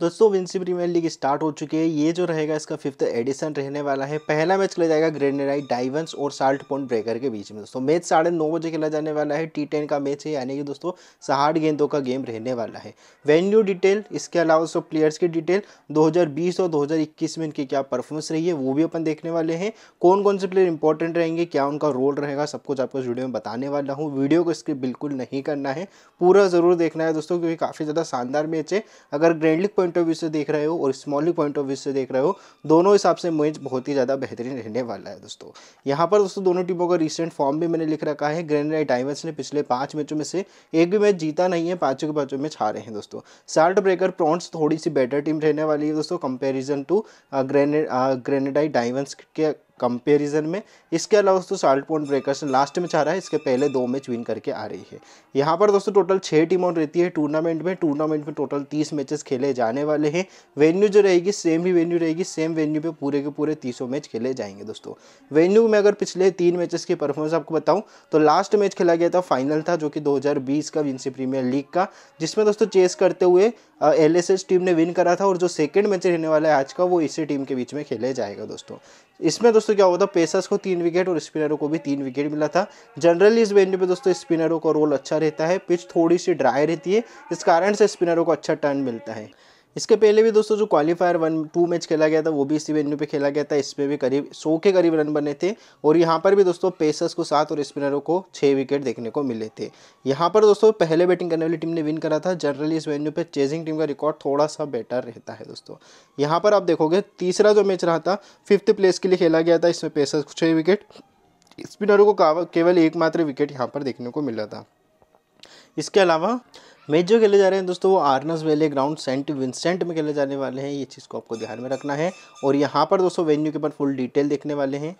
दोस्तों Vinci Premier league start हो चुकी है ये जो रहेगा इसका फिफ्थ एडिशन रहने वाला है पहला मैच खेला जाएगा ग्रेनेडाइट डाइवंस और साल्ट पॉइंट ब्रेकर के बीच में दोस्तों मैच साढ़े नौ बजे खेला जाने वाला है टी टेन का मैच है यानी कि दोस्तों साठ गेंदों का गेम रहने वाला है वेन्यू डिटेल इसके अलावा सब प्लेयर्स की डिटेल दो और दो में इनकी क्या परफॉर्मेंस रही है वो भी अपन देखने वाले हैं कौन कौन से प्लेयर इंपॉर्टेंट रहेंगे क्या उनका रोल रहेगा सब कुछ आपको वीडियो में बताने वाला हूँ वीडियो को इसके बिल्कुल नहीं करना है पूरा ज़रूर देखना है दोस्तों क्योंकि काफ़ी ज़्यादा शानदार मैच है अगर grand league point of view से देख रहे हो और स्मॉली पॉइंट ऑफ व्यू से देख रहे हो दोनों हिसाब से मैच बहुत ही ज़्यादा बेहतरीन रहने वाला है दोस्तों यहाँ पर दोस्तों दोनों टीमों का रिसेंट फॉर्म भी मैंने लिख रखा है ग्रैंड नाइट डायमंड्स ने पिछले पाँच मैचों में से एक भी मैच जीता नहीं है पाँचों के पाँचों मैच हारे हैं दोस्तों साल्ट ब्रेकर प्रॉन्ट्स थोड़ी सी बेटर टीम रहने वाली है दोस्तों comparison to grenade Grenadines diamonds के कंपेरिजन में इसके अलावा दोस्तों साल्ट पॉइंट ब्रेकर्स लास्ट में चाह रहा है इसके पहले दो मैच विन करके आ रही है यहाँ पर दोस्तों टोटल छः टीम और रहती है टूर्नामेंट में टूर्नामेंट में टोटल तीस मैचेस खेले जाने वाले हैं वेन्यू जो रहेगी सेम ही वेन्यू रहेगी सेम वेन्यू पे पूरे के पूरे तीसों मैच खेले जाएंगे दोस्तों वेन्यू में अगर पिछले तीन मैचेस की परफॉर्मेंस आपको बताऊँ तो लास्ट मैच खेला गया था फाइनल था जो कि दो का विंसी प्रीमियर लीग का जिसमें दोस्तों चेस करते हुए एल एस एस टीम ने विन करा था और जो सेकेंड मैच रहने वाला है आज का वो इसी टीम के बीच में खेले जाएगा दोस्तों इसमें दोस्तों क्या हुआ था पेसर्स को तीन विकेट और स्पिनरों को भी तीन विकेट मिला था जनरली इस वेन्यू पे दोस्तों स्पिनरों का रोल अच्छा रहता है पिच थोड़ी सी ड्राई रहती है इस कारण से स्पिनरों को अच्छा टर्न मिलता है इसके पहले भी दोस्तों जो क्वालिफायर वन टू मैच खेला गया था वो भी इसी वेन्यू पे खेला गया था इसमें भी करीब सौ के करीब रन बने थे और यहाँ पर भी दोस्तों पेसर्स को सात और स्पिनरों को छः विकेट देखने को मिले थे यहाँ पर दोस्तों पहले बैटिंग करने वाली टीम ने विन करा था जनरली इस वेन्यू पर चेजिंग टीम का रिकॉर्ड थोड़ा सा बेटर रहता है दोस्तों यहाँ पर आप देखोगे तीसरा जो मैच रहा था फिफ्थ प्लेस के लिए खेला गया था इसमें पेसर्स को छः विकेट स्पिनरों को केवल एकमात्र विकेट यहाँ पर देखने को मिला था इसके अलावा मैच जो खेले जा रहे हैं दोस्तों वो आर्नस वेले ग्राउंड सेंट विंसेंट में खेले जाने वाले हैं ये चीज़ को आपको ध्यान में रखना है और यहाँ पर दोस्तों वेन्यू के ऊपर फुल डिटेल देखने वाले हैं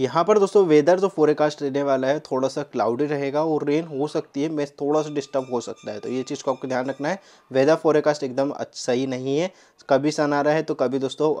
यहाँ पर दोस्तों वेदर जो फोरेकास्ट रहने वाला है थोड़ा सा क्लाउडी रहेगा और रेन हो सकती है मैं थोड़ा सा डिस्टर्ब हो सकता है तो ये चीज़ को आपको ध्यान रखना है वेदर फोरेकास्ट एकदम सही नहीं है कभी सन आ रहा है तो कभी दोस्तों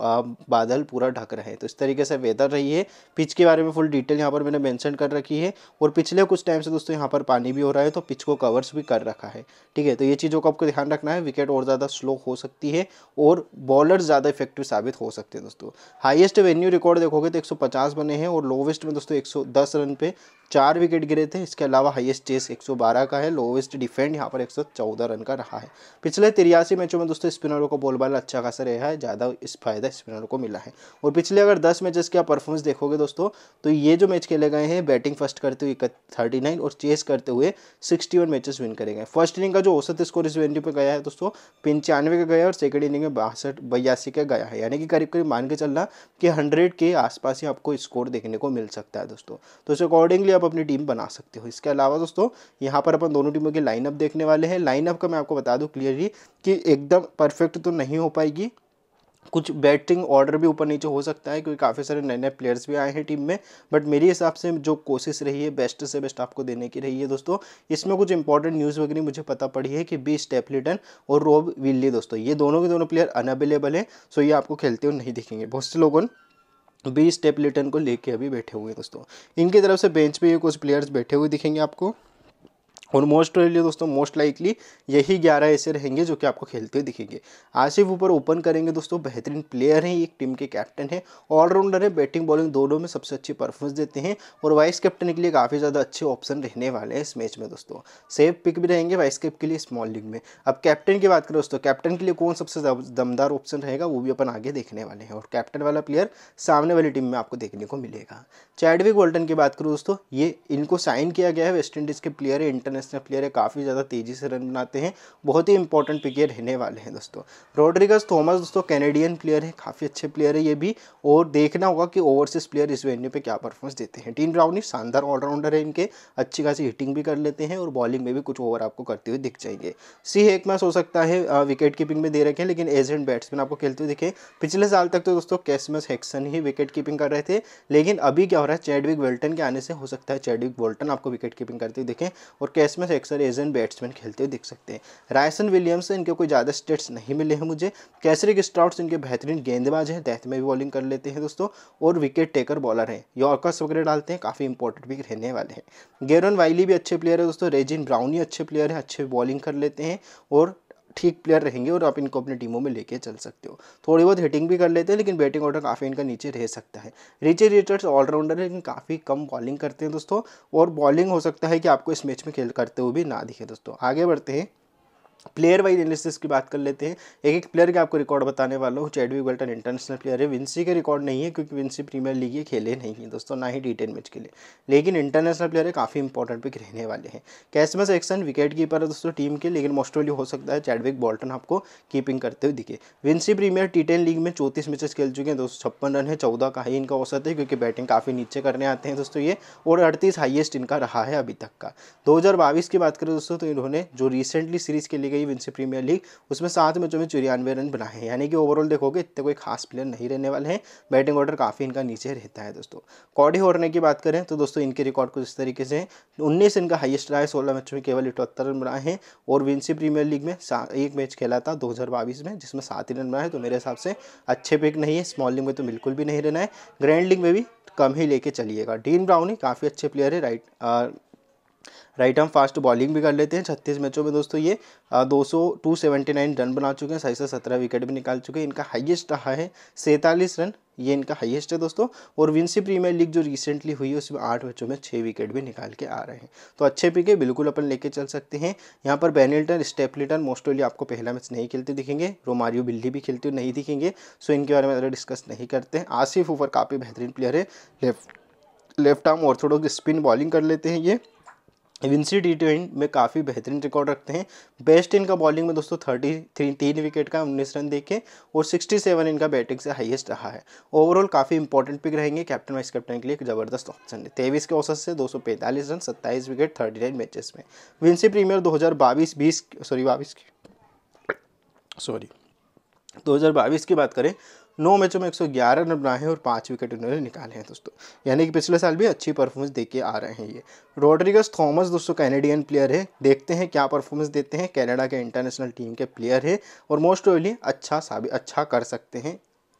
बादल पूरा ढक रहे हैं तो इस तरीके से वेदर रही है पिच के बारे में फुल डिटेल यहाँ पर मैंने मैंशन कर रखी है और पिछले कुछ टाइम से दोस्तों यहाँ पर पानी भी हो रहा है तो पिच को कवर्स भी कर रखा है ठीक है तो ये चीज़ों को आपको ध्यान रखना है विकेट और ज़्यादा स्लो हो सकती है और बॉलर ज़्यादा इफेक्टिव साबित हो सकते हैं दोस्तों हाइएस्ट वेन्यू रिकॉर्ड देखोगे तो एक बने हैं और लोवेस्ट में दोस्तों 110 रन पे चार विकेट गिरे थे इसके अलावा हाईएस्ट चेस 112 का है लोवेस्ट डिफेंड यहाँ पर 114 रन का रहा है पिछले तिरियासी मैचों में दोस्तों स्पिनरों को बॉल बाल अच्छा खासा रहा है ज़्यादा इस फायदा स्पिनरों को मिला है और पिछले अगर दस मैचेस के आप परफॉर्मेंस देखोगे दोस्तों तो ये जो मैच खेले गए हैं बैटिंग फर्स्ट करते हुए थर्टी और चेस करते हुए सिक्सटी मैचेस विन करेंगे फर्स्ट इनिंग का जो औसत स्कोर इस वेन्यू पर गया है दोस्तों पंचानवे का गया और सेकेंड इनिंग में बासठ बयासी का गया है यानी कि करीब करीब मान के चलना कि हंड्रेड के आसपास ही आपको स्कोर देखने को मिल सकता है दोस्तों तो इस अकॉर्डिंगली आप अपनी टीम बना सकते हो इसके अलावा दोस्तों यहाँ पर अपन दोनों टीमों के लाइनअप देखने वाले हैं लाइनअप का मैं आपको बता दूँ क्लियरली कि एकदम परफेक्ट तो नहीं हो पाएगी कुछ बैटिंग ऑर्डर भी ऊपर नीचे हो सकता है क्योंकि काफ़ी सारे नए नए प्लेयर्स भी आए हैं टीम में बट मेरे हिसाब से जो कोशिश रही है बेस्ट से बेस्ट आपको देने की रही है दोस्तों इसमें कुछ इंपॉर्टेंट न्यूज़ वगैरह मुझे पता पड़ी है कि बी स्टेपलिटन और रोब विल्ली दोस्तों ये दोनों के दोनों प्लेयर अनअवेलेबल हैं सो ये आपको खेलते हुए नहीं दिखेंगे बहुत से लोगों ने बीस टेप लिटन को लेके अभी बैठे हुए हैं दोस्तों इनकी तरफ से बेंच पे ये कुछ प्लेयर्स बैठे हुए दिखेंगे आपको और मोस्ट लिए दोस्तों मोस्ट लाइकली यही ग्यारह ऐसे रहेंगे जो कि आपको खेलते दिखेंगे आसिफ ऊपर ओपन करेंगे दोस्तों बेहतरीन प्लेयर हैं एक टीम के कैप्टन हैं ऑलराउंडर है बैटिंग बॉलिंग दोनों में सबसे अच्छी परफॉर्मेंस देते हैं और वाइस कैप्टन के लिए काफ़ी ज़्यादा अच्छे ऑप्शन रहने वाले हैं इस मैच में दोस्तों सेफ पिक भी रहेंगे वाइस कैप के लिए स्मॉल लीग में अब कैप्टन की बात करें दोस्तों कैप्टन के लिए कौन सबसे दमदार ऑप्शन रहेगा वो भी अपन आगे देखने वाले हैं और कैप्टन वाला प्लेयर सामने वाली टीम में आपको देखने को मिलेगा चैडविक वोल्टन की बात करूँ दोस्तों ये इनको साइन किया गया है वेस्ट इंडीज़ के प्लेयर है इंटरनेशनल प्लेयर है काफ़ी ज़्यादा तेज़ी से रन बनाते हैं बहुत ही इंपॉर्टेंट पिकेयर रहने वाले हैं दोस्तों रोड्रिगस थॉमस दोस्तों कैनेडियन प्लेयर है काफ़ी अच्छे प्लेयर है ये भी और देखना होगा कि ओवरसीज प्लेयर इस वेन्यू पर क्या परफॉर्मेंस देते हैं टीन ब्राउनी शानदार ऑलराउंडर है इनके अच्छी खासी हिटिंग भी कर लेते हैं और बॉलिंग में भी कुछ ओवर आपको करते हुए दिख जाएंगे सी एक मैच हो सकता है विकेट कीपिंग में दे रखे हैं लेकिन एजेंट बैट्समैन आपको खेलते हुए दिखे पिछले साल तक तो दोस्तों कैसमस हेक्सन ही विकेट कीपिंग कर रहे थे लेकिन अभी क्या हो रहा है चैडविक वेल्टन के आने से हो सकता है चैडविक वोल्टन आपको विकेट कीपिंग करते हुए दिखें और कैस टेस्ट में अक्सर एजियन बैट्समैन खेलते हुए दिख सकते हैं रायसन विलियम्स इनके कोई ज़्यादा स्टेट्स नहीं मिले हैं मुझे कैसरिक स्ट्राउट्स इनके बेहतरीन गेंदबाज हैं डेथ में भी बॉलिंग कर लेते हैं दोस्तों और विकेट टेकर बॉलर हैं यॉर्कर्स वगैरह डालते हैं काफ़ी इंपॉर्टेंट भी रहने वाले हैं गेरन वाइली भी अच्छे प्लेयर है दोस्तों रेजिन ब्राउनी अच्छे प्लेयर हैं अच्छे बॉलिंग कर लेते हैं और ठीक प्लेयर रहेंगे और आप इनको अपनी टीमों में लेके चल सकते हो थोड़ी बहुत हिटिंग भी कर लेते हैं लेकिन बैटिंग ऑर्डर काफ़ी इनका नीचे रह सकता है रिचे रिचर्ड्स ऑलराउंडर है लेकिन काफ़ी कम बॉलिंग करते हैं दोस्तों और बॉलिंग हो सकता है कि आपको इस मैच में खेल करते हुए भी ना दिखे दोस्तों आगे बढ़ते हैं प्लेयर वाइज एनालिसिस की बात कर लेते हैं एक एक प्लेयर के आपको रिकॉर्ड बताने वाला हूँ चैडविक वेल्टन इंटरनेशनल प्लेयर है विंसी के रिकॉर्ड नहीं है क्योंकि विंसी प्रीमियर लीग ये खेले नहीं है दोस्तों ना ही टी टेन मैच के लिए लेकिन इंटरनेशनल प्लेयर है काफ़ी इंपॉर्टेंट पिक रहने वाले हैं कैसमस एक्सन विकेट कीपर है दोस्तों टीम के लेकिन मोस्टली हो सकता है चैडविक बॉल्टन आपको कीपिंग करते हुए दिखे Vincy Premier T ten league में चौतीस मैचेस खेल चुके हैं दोस्तों छप्पन रन है चौदह का ही इनका औसत है क्योंकि बैटिंग काफ़ी नीचे करने आते हैं दोस्तों ये और अड़तीस हाइएस्ट इनका रहा है अभी तक का दो की बात करें दोस्तों तो इन्होंने जो रिसेंटली सीरीज़ के लिए खेली गई विंसी प्रीमियर लीग उसमें सात मैचों में चौरानवे रन बनाए हैं यानी कि ओवरऑल देखोगे इतने कोई खास प्लेयर नहीं रहने वाले हैं बैटिंग ऑर्डर काफ़ी इनका नीचे रहता है दोस्तों कॉडी होरने की बात करें तो दोस्तों इनके रिकॉर्ड कुछ इस तरीके से उन्नीस इनका हाइस्ट रहा है सोलह मैचों में केवल इटहत्तर रन बनाए हैं और विंसी प्रीमियर लीग में एक मैच खेला था दो में जिसमें सात ही रन बनाए तो मेरे हिसाब से अच्छे पिक नहीं है स्मॉल लीग में तो बिल्कुल भी नहीं रहना है ग्रैंड लीग में भी कम ही लेके चलिएगा डीन ब्राउन ही काफ़ी अच्छे प्लेयर है राइट राइट हम फास्ट बॉलिंग भी कर लेते हैं छत्तीस मैचों में दोस्तों ये दो सौ टू सेवेंटी नाइन रन बना चुके हैं सही से सत्रह विकेट भी निकाल चुके हैं इनका हाइएस्ट रहा है सैंतालीस रन ये इनका हाईएस्ट है दोस्तों और विंसी प्रीमियर लीग जो रिसेंटली हुई है उसमें आठ मैचों में छः विकेट भी निकाल के आ रहे हैं तो अच्छे पिके बिल्कुल अपन लेके चल सकते हैं यहाँ पर बैनिल्टन स्टेपलिटन मोस्टली आपको पहला मैच नहीं खेलते दिखेंगे रोमारियो बिल्ली भी खेलते हुए नहीं दिखेंगे सो इनके बारे में ज़्यादा डिस्कस नहीं करते हैं आसिफ ऊपर काफ़ी बेहतरीन प्लेयर है left left arm orthodox spin bowling कर लेते हैं ये विंसी डी ट्वेंटी में काफ़ी बेहतरीन रिकॉर्ड रखते हैं बेस्ट इनका बॉलिंग में दोस्तों थर्टी थ्री तीन विकेट का उन्नीस रन देखे और सिक्सटी सेवन इनका बैटिंग से हाईएस्ट रहा है ओवरऑल काफ़ी इंपॉर्टेंट पिक रहेंगे कैप्टन वाइस कैप्टन के लिए एक जबरदस्त ऑप्शन है तेईस के औसत से दो सौ पैंतालीस रन सत्ताईस विकेट थर्टी नाइन मैचेस में विंसी प्रीमियर दो हज़ार बाईस बीस सॉरी बाईस की सॉरी बाईस की बात करें नौ मैचों में ग्यारह रन बनाए हैं और पाँच विकेट इन्होंने निकाले हैं दोस्तों यानी कि पिछले साल भी अच्छी परफॉर्मेंस दे के आ रहे हैं ये रोड्रिगस थॉमस दोस्तों कैनेडियन प्लेयर है देखते हैं क्या परफॉर्मेंस देते हैं कैनेडा के इंटरनेशनल टीम के प्लेयर है और मोस्ट ऑफली अच्छा साबित अच्छा कर सकते हैं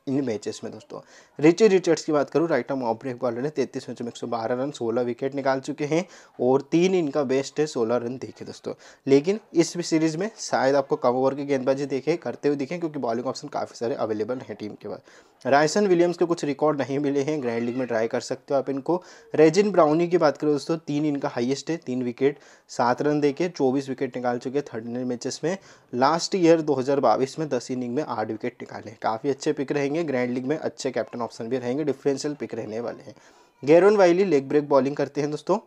इन मैचेस में दोस्तों रिची रिचर्ड्स की बात करूँ राइट ऑफ ब्रेक बॉलर ने तैतीस मैचों में एक सौ बारह रन सोलह विकेट निकाल चुके हैं और तीन इनका बेस्ट है सोलह रन देखे दोस्तों लेकिन इस सीरीज में शायद आपको कम ओवर की गेंदबाजी देखे करते हुए दिखें क्योंकि बॉलिंग ऑप्शन काफ़ी सारे अवेलेबल हैं टीम के पास रायसन विलियम्स के कुछ रिकॉर्ड नहीं मिले हैं ग्रैंड लीग में ट्राई कर सकते हो आप इनको रेजिन ब्राउनी की बात करें दोस्तों तीन इनका हाइएस्ट है तीन विकेट सात रन देके चौबीस विकेट निकाल चुके हैं थर्टीन मैचेस में लास्ट ईयर दो में दस इनिंग में आठ विकेट निकाले काफ़ी अच्छे पिक रहेंगे रहेंगे ग्रैंड लीग में अच्छे कैप्टन ऑप्शन भी रहेंगे डिफरेंशियल पिक रहने वाले हैं Geron Wyllie leg break bowling करते हैं दोस्तों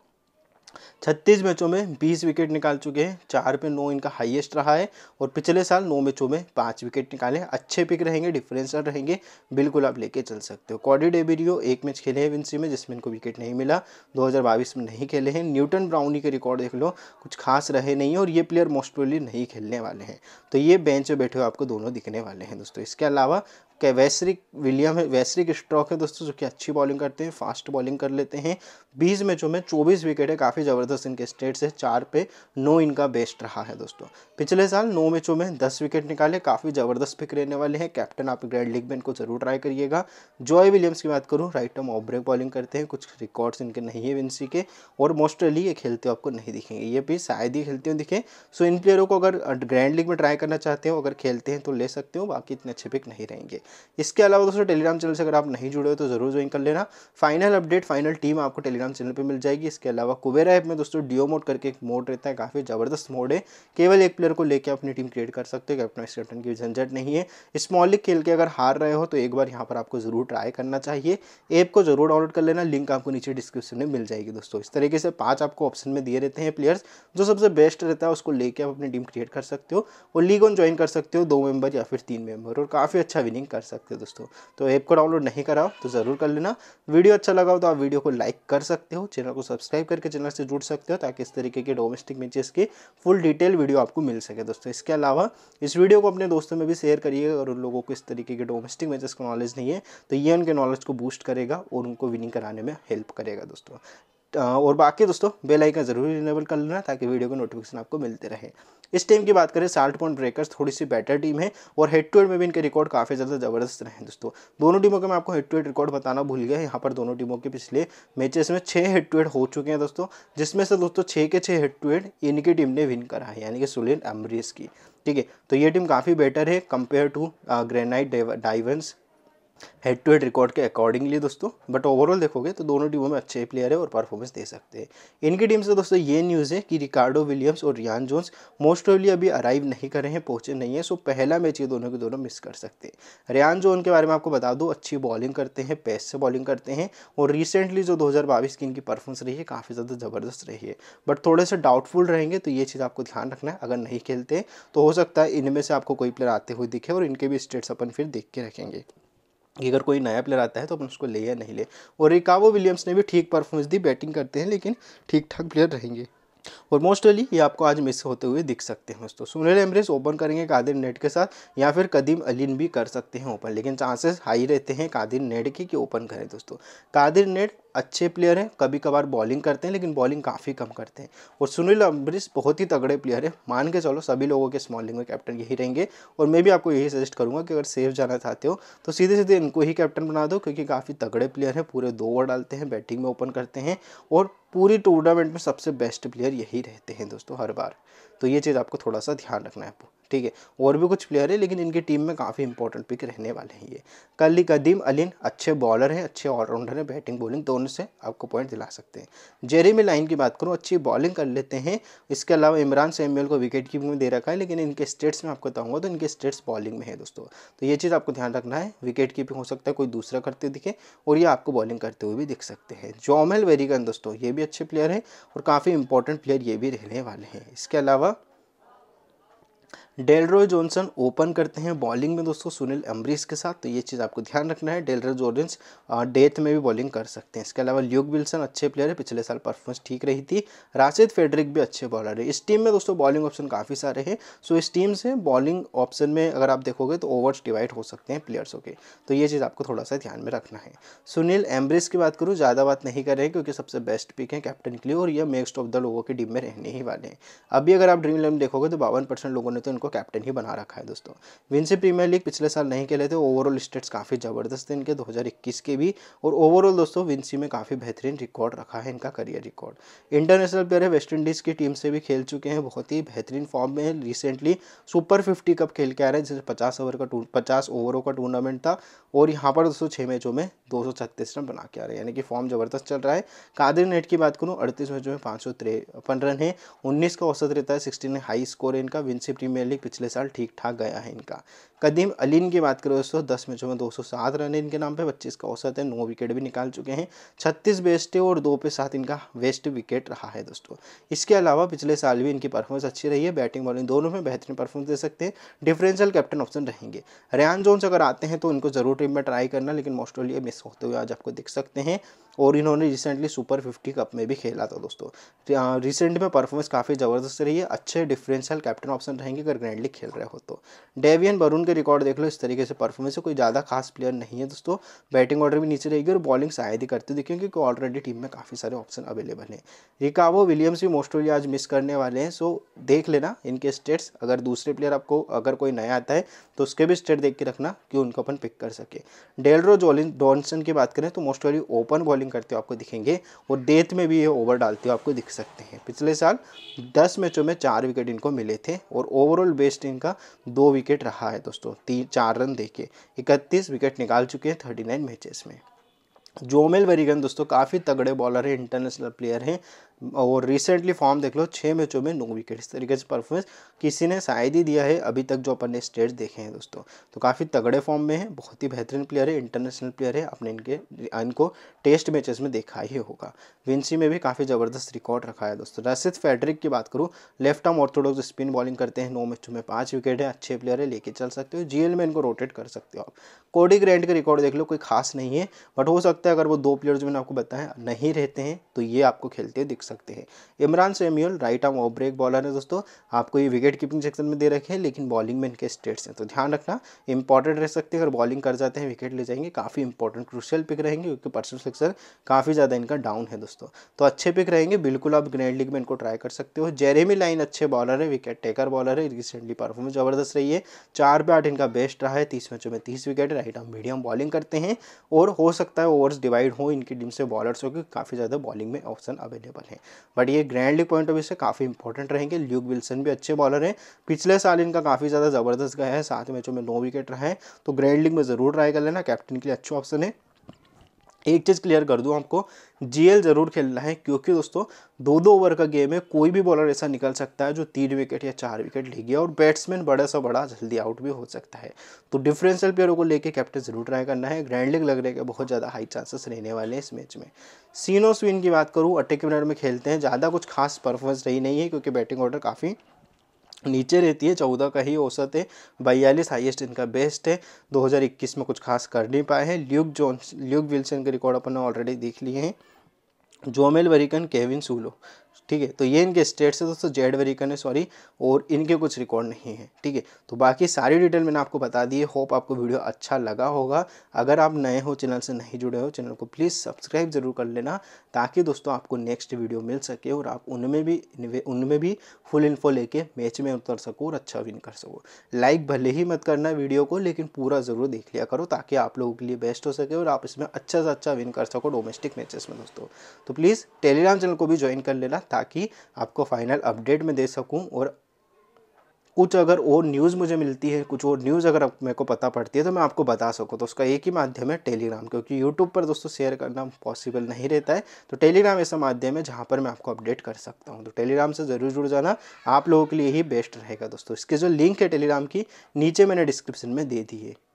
छत्तीस मैचों में बीस विकेट निकाल चुके हैं चार पे नौ इनका हाईएस्ट रहा है और पिछले साल नौ मैचों में पाँच विकेट निकाले अच्छे पिक रहेंगे डिफरेंसर रहेंगे बिल्कुल आप लेके चल सकते हो कॉडी डेबिडियो एक मैच खेले हैं विंसी में जिसमें इनको विकेट नहीं मिला 2022 में नहीं खेले हैं न्यूटन ब्राउनी के रिकॉर्ड देख लो कुछ खास रहे नहीं और ये प्लेयर मोस्ट नहीं खेलने वाले हैं तो ये बेंच में बैठे हुए आपको दोनों दिखने वाले हैं दोस्तों इसके अलावा के वैसरिक विलियम है वैसरिक स्ट्रॉक है दोस्तों जो कि अच्छी बॉलिंग करते हैं फास्ट बॉलिंग कर लेते हैं बीस मैचों में चौबीस विकेट है काफ़ी ज़बरदस्त ज़बरदस्त इनके स्टेट से चार पे नौ इनका बेस्ट रहा है दोस्तों पिछले साल नौ मैचों में दस विकेट निकाले काफ़ी ज़बरदस्त पिक रहने वाले हैं कैप्टन आप ग्रैंड लीग में इनको ज़रूर ट्राई करिएगा जॉय विलियम्स की बात करूँ right arm off break bowling करते हैं कुछ रिकॉर्ड्स इनके नहीं है विंसी के और मोस्टली ये खेलते हो आपको नहीं दिखेंगे ये भी शायद ही खेलते हो दिखे सो इन प्लेयरों को अगर ग्रैंड uh, लीग में ट्राई करना चाहते हो अगर खेलते हैं तो ले सकते हो बाकी इतने अच्छे पिक नहीं रहेंगे इसके अलावा दोस्तों टेलीग्राम चैनल से अगर आप नहीं जुड़े हो तो ज़रूर ज्वाइन कर लेना फाइनल अपडेट फाइनल टीम आपको टेलीग्राम चैनल पर मिल जाएगी इसके अलावा कुबेरा ऐप में दोस्तों डीओ मोड करके एक मोड रहता है काफ़ी ज़बरदस्त मोड है केवल एक प्लेयर को लेकर अपनी टीम क्रिएट कर सकते हो कैप्टन वाइस की झंझट नहीं है स्मॉल लिग खेल के अगर हार रहे हो तो एक बार यहाँ पर आपको ज़रूर ट्राई करना चाहिए ऐप को ज़रूर डाउनलोड कर लेना लिंक आपको नीचे डिस्क्रिप्शन में मिल जाएगी दोस्तों इस तरीके से पाँच आपको ऑप्शन में दिए रहते हैं प्लेयर्स जो सबसे बेस्ट रहता है उसको लेके आप अपनी टीम क्रिएट कर सकते हो और लीग ऑन ज्वाइन कर सकते हो दो मेंबर या फिर तीन मेंबर और काफ़ी अच्छा विनिंग कर सकते हो दोस्तों तो ऐप को डाउनलोड नहीं कराओ तो ज़रूर कर लेना वीडियो अच्छा लगा हो तो आप वीडियो को लाइक कर सकते हो चैनल को सब्सक्राइब करके चैनल से जुड़ सकते हो ताकि इस तरीके के डोमेस्टिक मैचेस की फुल डिटेल वीडियो आपको मिल सके दोस्तों इसके अलावा इस वीडियो को अपने दोस्तों में भी शेयर करिए और उन लोगों को इस तरीके के डोमेस्टिक मैचेस का नॉलेज नहीं है तो ये उनके नॉलेज को बूस्ट करेगा और उनको विनिंग कराने में हेल्प करेगा दोस्तों और बाकी दोस्तों बेल आइकन ज़रूर इनेबल कर लेना ताकि वीडियो के नोटिफिकेशन आपको मिलते रहे इस टीम की बात करें साल्ट पॉइंट ब्रेकर्स थोड़ी सी बेटर टीम है और हेड टू हेड में भी इनके रिकॉर्ड काफ़ी ज़्यादा ज़बरदस्त रहे हैं दोस्तों दोनों टीमों के मैं आपको हेड टू हेड रिकॉर्ड बताना भूल गया यहाँ पर दोनों टीमों के पिछले मैचेस में छः हेड टू हेड हो चुके हैं दोस्तों जिसमें से दोस्तों छः के छः हेड टू हेड इनकी टीम ने विन करा है यानी कि सुलेन एम्ब्रियस की ठीक है तो ये टीम काफ़ी बेटर है compare to Grenadines Divers head to head record के अकॉर्डिंगली दोस्तों बट ओवरऑल देखोगे तो दोनों टीमों में अच्छे प्लेयर है और परफॉर्मेंस दे सकते हैं इनकी टीम से दोस्तों ये न्यूज़ है कि रिकार्डो विलियम्स और रियान जोन्स मोस्ट ऑफली अभी अराइव नहीं कर रहे हैं पहुंचे नहीं है सो पहला मैच ये दोनों के दोनों मिस कर सकते हैं रियान जोन के बारे में आपको बता दूँ अच्छी बॉलिंग करते हैं पेस से बॉलिंग करते हैं और रिसेंटली जो दो की इनकी परफॉर्मेंस रही है काफ़ी ज़्यादा ज़बरदस्त रही है बट थोड़े से डाउटफुल रहेंगे तो ये चीज़ आपको ध्यान रखना है अगर नहीं खेलते तो हो सकता है इनमें से आपको कोई प्लेयर आते हुए दिखे और इनके भी स्टेट्स अपन फिर देख के रखेंगे कि अगर कोई नया प्लेयर आता है तो अपन उसको ले या नहीं ले और रिकावो विलियम्स ने भी ठीक परफॉर्मेंस दी बैटिंग करते हैं लेकिन ठीक ठाक प्लेयर रहेंगे और मोस्टली ये आपको आज मिस होते हुए दिख सकते हैं दोस्तों सुनील एमरेज ओपन करेंगे कादिर नेट के साथ या फिर कदीम अलीन भी कर सकते हैं ओपन लेकिन चांसेस हाई रहते हैं कादिर नेट के कि ओपन करें दोस्तों कादिर नेट अच्छे प्लेयर हैं कभी कभार बॉलिंग करते हैं लेकिन बॉलिंग काफ़ी कम करते हैं और सुनील अम्बरीश बहुत ही तगड़े प्लेयर हैं मान के चलो सभी लोगों के स्मॉलिंग में कैप्टन यही रहेंगे और मैं भी आपको यही सजेस्ट करूँगा कि अगर सेफ जाना चाहते हो तो सीधे सीधे इनको ही कैप्टन बना दो क्योंकि काफ़ी तगड़े प्लेयर हैं पूरे दो ओवर डालते हैं बैटिंग में ओपन करते हैं और पूरी टूर्नामेंट में सबसे बेस्ट प्लेयर यही रहते हैं दोस्तों हर बार तो ये चीज़ आपको थोड़ा सा ध्यान रखना है ठीक है और भी कुछ प्लेयर है लेकिन इनकी टीम में काफ़ी इंपॉर्टेंट पिक रहने वाले हैं ये कल कदीम अलिन अच्छे बॉलर हैं अच्छे ऑलराउंडर हैं बैटिंग बॉलिंग दोनों से आपको पॉइंट दिला सकते हैं जेरेमी लाइन की बात करूँ अच्छी बॉलिंग कर लेते हैं इसके अलावा इमरान सैम्यूल को विकेट कीपिंग में दे रखा है लेकिन इनके स्टेट्स में आपको बताऊँगा तो इनके स्टेट्स बॉलिंग में है दोस्तों तो ये चीज़ आपको ध्यान रखना है विकेट कीपिंग हो सकता है कोई दूसरा करते दिखे और ये आपको बॉलिंग करते हुए भी दिख सकते हैं जोमेल वेरीगन दोस्तों ये भी अच्छे प्लेयर हैं और काफ़ी इंपॉर्टेंट प्लेयर ये भी रहने वाले हैं इसके अलावा डेलरो जॉनसन ओपन करते हैं बॉलिंग में दोस्तों सुनील अम्बरीश के साथ तो ये चीज़ आपको ध्यान रखना है डेलरो जॉनस डेथ में भी बॉलिंग कर सकते हैं इसके अलावा ल्यूक विल्सन अच्छे प्लेयर है पिछले साल परफॉर्मेंस ठीक रही थी राशिद फेडरिक भी अच्छे बॉलर है इस टीम में दोस्तों बॉलिंग ऑप्शन काफ़ी सारे हैं सो इस टीम से बॉलिंग ऑप्शन में अगर आप देखोगे तो ओवर्स डिवाइड हो सकते हैं प्लेयर्सों के तो ये चीज़ आपको थोड़ा सा ध्यान में रखना है सुनील एम्ब्रिस की बात करूँ ज़्यादा बात नहीं कर रहे हैं क्योंकि सबसे बेस्ट पिक है कैप्टन के लिए और यह मेस्ट ऑफ द लोगों की टीम में रहने ही वाले हैं अभी अगर आप ड्रीम इलेवन देखोगे तो बावन लोगों ने तो इनको कैप्टन ही बना रखा है दोस्तों विंसी प्रीमियर लीग पिछले साल नहीं खेले थे ओवरऑल स्टेट्स काफ़ी ज़बरदस्त थे इनके 2021 के भी और ओवरऑल दोस्तों विंसी में काफ़ी बेहतरीन रिकॉर्ड रखा है इनका करियर रिकॉर्ड इंटरनेशनल प्लेयर है वेस्ट इंडीज़ की टीम से भी खेल चुके हैं बहुत ही बेहतरीन फॉर्म में है रिसेंटली सुपर फिफ्टी कप खेल के आ रहे हैं जिसमें पचास ओवर का टू पचास ओवरों का टूर्नामेंट था और यहाँ पर दोस्तों छः मैचों में दो रन बना के आ रहे हैं यानी कि फॉर्म ज़बरदस्त चल रहा है कादिर नेट की बात करूँ अड़तीस मैचों में पाँच सौ रन है उन्नीस का औसत रहता है सिक्सटीन हाई स्कोर है इनका विंसी प्रीमियर लीग पिछले साल ठीक ठाक गया है इनका कदीम अलीन की बात करें दोस्तों दस मैचों में दो सौ सात रन है इनके नाम पे पच्चीस का औसत है नौ विकेट भी निकाल चुके हैं छत्तीस है और दो पे सात इनका वेस्ट विकेट रहा है दोस्तों इसके अलावा पिछले साल भी इनकी परफॉर्मेंस अच्छी रही है बैटिंग बॉलिंग दोनों में बेहतरीन परफॉर्मेंस दे सकते हैं डिफरेंशियल कैप्टन ऑप्शन रहेंगे रियान जोन्स अगर आते हैं तो इनको ज़रूर टीम में ट्राई करना लेकिन ऑस्ट्रेलिया मिस होते हुए आज आपको दिख सकते हैं और इन्होंने रिसेंटली सुपर फिफ्टी कप में भी खेला था दोस्तों रिसेंट में परफॉर्मेंस काफ़ी ज़बरदस्त रही है अच्छे डिफरेंशियल कैप्टन ऑप्शन रहेंगे अगर फ्रेंडली खेल रहे हो तो डेवियन वरुण के रिकॉर्ड देख लो इस तरीके से परफॉर्मेंस है कोई ज़्यादा खास प्लेयर नहीं है दोस्तों बैटिंग ऑर्डर भी नीचे रहेगी और बॉलिंग शायद ही करती देखिए क्योंकि ऑलरेडी टीम में काफ़ी सारे ऑप्शन अवेलेबल हैं रिकावो विलियम्स भी मोस्टली आज मिस करने वाले हैं सो देख लेना इनके स्टेट्स अगर दूसरे प्लेयर आपको अगर कोई नया आता है तो उसके भी स्टेट देख के रखना कि उनको अपन पिक कर सके डेलरो जोलिन डॉनसन की बात करें तो मोस्टली ओपन बॉलिंग करते हो आपको दिखेंगे और डेथ में भी ये ओवर डालते हो आपको दिख सकते हैं पिछले साल दस मैचों में चार विकेट इनको मिले थे और ओवरऑल ओल्ड बेस्ट इनका दो विकेट रहा है दोस्तों तीन चार रन के इकतीस विकेट निकाल चुके हैं थर्टी नाइन मैचेस में जोमेल वेरीगन दोस्तों काफ़ी तगड़े बॉलर हैं इंटरनेशनल प्लेयर हैं और रिसेंटली फॉर्म देख लो छः मैचों में नौ विकेट इस तरीके से परफॉर्मेंस किसी ने शायद ही दिया है अभी तक जो अपन ने स्टेट्स देखे हैं दोस्तों तो काफ़ी तगड़े फॉर्म में है बहुत ही बेहतरीन प्लेयर है इंटरनेशनल प्लेयर है अपने इनके इनको टेस्ट मैचेस में देखा ही होगा विंसी में भी काफ़ी ज़बरदस्त रिकॉर्ड रखा है दोस्तों रसिद फेडरिक की बात करूँ left arm orthodox spin bowling करते हैं नौ मैचों में पाँच विकेट है अच्छे प्लेयर है लेके चल सकते हो जी में इनको रोटेट कर सकते हो आप कोडी ग्रैंड का रिकॉर्ड देख लो कोई खास नहीं है बट हो सकता है अगर वो दो प्लेयर जो मैंने आपको बताया नहीं रहते हैं तो ये आपको खेलते दिख सकते हैं Imran Samuel right arm off break bowler है दोस्तों आपको ये विकेट कीपिंग सेक्शन में दे रखे हैं लेकिन बॉलिंग में इनके स्टेट्स हैं तो ध्यान रखना इंपॉर्टेंट रह सकते हैं अगर बॉलिंग कर जाते हैं विकेट ले जाएंगे काफ़ी इंपॉर्टेंट क्रूशियल पिक रहेंगे क्योंकि पर्सनल सेक्शन काफ़ी ज़्यादा इनका डाउन है दोस्तों तो अच्छे पिक रहेंगे बिल्कुल आप ग्रैंड लीग में इनको ट्राई कर सकते हो जेरेमी लाइन अच्छे बॉलर है विकेट टेकर बॉलर है रिसेंटली परफॉर्मेंस जबरदस्त रही है चार पे आठ इनका बेस्ट रहा है तीस मैचों में तीस wicket right arm medium bowling करते हैं और हो सकता है ओवर्स डिवाइड हो इनकी टीम से बॉलर्सों के काफ़ी ज़्यादा बॉलिंग में ऑप्शन अवेलेबल है हैं बट ये ग्रैंडली पॉइंट ऑफ व्यू से काफ़ी इंपॉर्टेंट रहेंगे ल्यूक विल्सन भी अच्छे बॉलर हैं पिछले साल इनका काफ़ी ज़्यादा ज़बरदस्त गया है सात मैचों में नौ विकेट रहा है तो ग्रैंड लीग में ज़रूर ट्राई कर लेना कैप्टन के लिए अच्छा ऑप्शन है एक चीज़ क्लियर कर दूँ आपको जीएल ज़रूर खेलना है क्योंकि दोस्तों दो दो ओवर का गेम है कोई भी बॉलर ऐसा निकल सकता है जो तीन विकेट या चार विकेट ले गया और बैट्समैन बड़ा सा बड़ा जल्दी आउट भी हो सकता है तो डिफरेंशियल प्लेयरों को लेके कैप्टन ज़रूर ट्राई करना है ग्रैंड लीग लगने के बहुत ज़्यादा हाई चांसेस रहने वाले हैं इस मैच में सीनो स्विन की बात करूँ अटैक विनर में खेलते हैं ज़्यादा कुछ खास परफॉर्मेंस रही नहीं है क्योंकि बैटिंग ऑर्डर काफ़ी नीचे रहती है चौदह का ही औसत है बयालीस हाईएस्ट इनका बेस्ट है 2021 में कुछ खास कर नहीं पाए हैं ल्यूक जोन ल्यूक विल्सन के रिकॉर्ड अपन ने ऑलरेडी देख लिए हैं जोमेल वरिकन केविन सूलो ठीक है तो ये इनके स्टेट्स है दोस्तों जेड वेरिकन है सॉरी और इनके कुछ रिकॉर्ड नहीं है ठीक है तो बाकी सारी डिटेल मैंने आपको बता दी है होप आपको वीडियो अच्छा लगा होगा अगर आप नए हो चैनल से नहीं जुड़े हो चैनल को प्लीज़ सब्सक्राइब ज़रूर कर लेना ताकि दोस्तों आपको नेक्स्ट वीडियो मिल सके और आप उनमें भी उनमें भी फुल इन्फो लेके मैच में उतर सको और अच्छा विन कर सको लाइक भले ही मत करना वीडियो को लेकिन पूरा ज़रूर देख लिया करो ताकि आप लोगों के लिए बेस्ट हो सके और आप इसमें अच्छा से अच्छा विन कर सको डोमेस्टिक मैचेस में दोस्तों तो प्लीज़ टेलीग्राम चैनल को भी ज्वाइन कर लेना ताकि आपको फाइनल अपडेट में दे सकूं और कुछ अगर और न्यूज़ मुझे मिलती है कुछ और न्यूज़ अगर मेरे को पता पड़ती है तो मैं आपको बता सकूँ तो उसका एक ही माध्यम है टेलीग्राम क्योंकि यूट्यूब पर दोस्तों शेयर करना पॉसिबल नहीं रहता है तो टेलीग्राम ऐसा माध्यम है जहाँ पर मैं आपको अपडेट कर सकता हूँ तो टेलीग्राम से ज़रूर जुड़ जाना आप लोगों के लिए ही बेस्ट रहेगा दोस्तों इसके जो लिंक है टेलीग्राम की नीचे मैंने डिस्क्रिप्शन में दे दी है